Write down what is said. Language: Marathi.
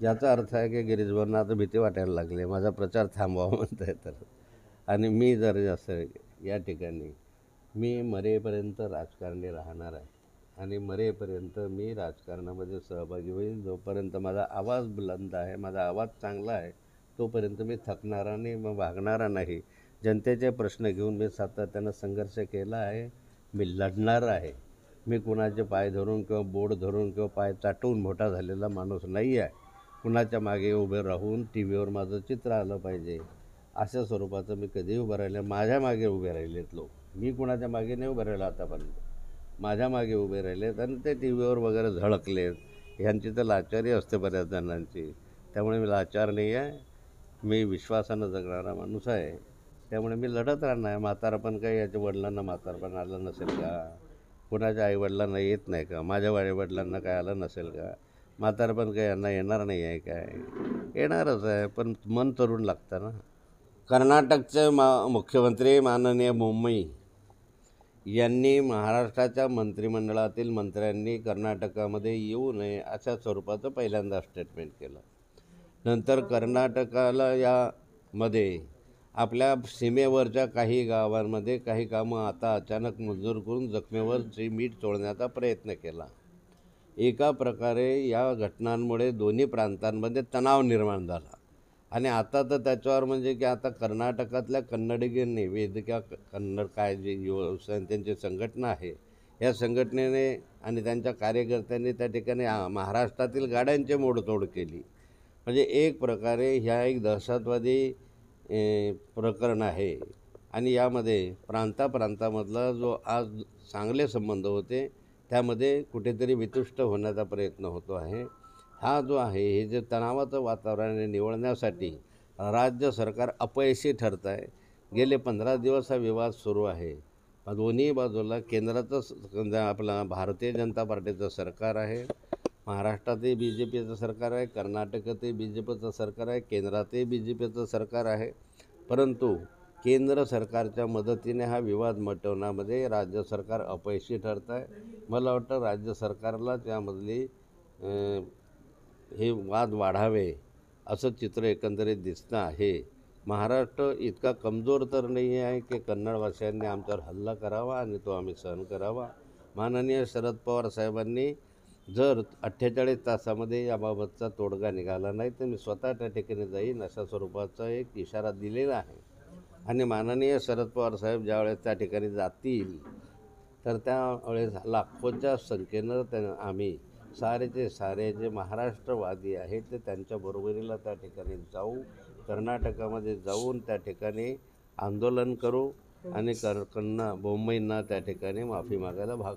ज्याचा अर्थ आहे की गिरीशभाऊंना आता भीती वाटायला लागली माझा प्रचार थांबवा म्हणताय तर आणि मी जर असं या ठिकाणी मी मरेपर्यंत राजकारणी राहणार आहे आणि मरेपर्यंत मी राजकारणामध्ये सहभागी होईल जोपर्यंत माझा आवाज बुलंद आहे माझा आवाज चांगला आहे तोपर्यंत मी थकणारा नाही मग भागणारा नाही जनतेचे प्रश्न घेऊन मी सातत्यानं संघर्ष केला आहे मी लढणार आहे मी कुणाचे पाय धरून किंवा बोर्ड धरून किंवा पाय चाटून मोठा झालेला माणूस नाही आहे कुणाच्या मागे उभे राहून टी व्हीवर माझं चित्र आलं पाहिजे अशा स्वरूपाचं मी कधी उभं राहिले माझ्या मागे उभे राहिलेत लोक मी कुणाच्या मागे नाही उभं राहिलो आतापर्यंत माझ्या मागे उभे राहिलेत आणि ते टी व्हीवर वगैरे झळकलेत ह्यांची तर लाचारी असते बऱ्याच जणांची त्यामुळे मी लाचार नाही आहे मी विश्वासानं जगणारा माणूस आहे त्यामुळे मी लढत राहणार पण काही याच्या वडिलांना पण आलं नसेल का कुणाच्या आईवडिलांना येत नाही का माझ्या आईवडिलांना काय आलं नसेल का म्हातारा पण काही यांना येणार नाही आहे काय येणारच आहे पण मन तरुण लागतं ना कर्नाटकचे मा मुख्यमंत्री माननीय मुंबई यांनी महाराष्ट्राच्या मंत्रिमंडळातील मंत्र्यांनी कर्नाटकामध्ये येऊ नये अशा स्वरूपाचं पहिल्यांदा स्टेटमेंट केलं नंतर कर्नाटकाला यामध्ये आपल्या सीमेवरच्या काही गावांमध्ये काही कामं आता अचानक मंजूर करून जखमेवरची मीठ चोळण्याचा प्रयत्न केला एका प्रकारे या घटनांमुळे दोन्ही प्रांतांमध्ये तणाव निर्माण झाला आणि आता तर त्याच्यावर म्हणजे की आता कर्नाटकातल्या कन्नडिगांनी वेदिका कन्नड काय जे युवा त्यांची संघटना आहे या संघटनेने आणि त्यांच्या कार्यकर्त्यांनी त्या ठिकाणी महाराष्ट्रातील गाड्यांची मोडतोड केली म्हणजे एक प्रकारे ह्या एक दहशतवादी प्रकरण आहे आणि यामध्ये प्रांताप्रांतामधला जो आज चांगले संबंध होते त्यामध्ये कुठेतरी वितुष्ट होण्याचा प्रयत्न होतो आहे हा जो आहे हे जे तणावाचं वातावरण निवळण्यासाठी राज्य सरकार अपयशी ठरत आहे गेले पंधरा दिवस हा विवाद सुरू आहे दोन्ही बाजूला केंद्राचं आपला भारतीय जनता पार्टीचं सरकार आहे महाराष्ट्रातही बी जे पीचं सरकार आहे कर्नाटकातही बी जे पीचं सरकार आहे केंद्रातही बी जे पीचं सरकार आहे परंतु केंद्र सरकारच्या मदतीने हा विवाद मटवण्यामध्ये राज्य सरकार अपयशी ठरत आहे मला वाटतं राज्य सरकारला त्यामधली हे वाद वाढावे असं चित्र एकंदरीत दिसतं आहे महाराष्ट्र इतका कमजोर तर नाही आहे की कन्नड भाषांनी आमच्यावर हल्ला करावा आणि तो आम्ही सहन करावा माननीय शरद पवार साहेबांनी जर अठ्ठेचाळीस तासामध्ये याबाबतचा तोडगा निघाला नाही तर मी स्वतः त्या ठिकाणी जाईन अशा स्वरूपाचा एक इशारा दिलेला आहे आणि माननीय शरद पवार साहेब ज्यावेळेस त्या ठिकाणी जातील तर त्यावेळेस लाखोच्या संख्येनं त्या आम्ही सारेचे सारे जे महाराष्ट्रवादी आहेत ते त्यांच्या बरोबरीला त्या ठिकाणी जाऊ कर्नाटकामध्ये जाऊन त्या ठिकाणी आंदोलन करू आणि कर बोंबईंना त्या ठिकाणी माफी मागायला भाग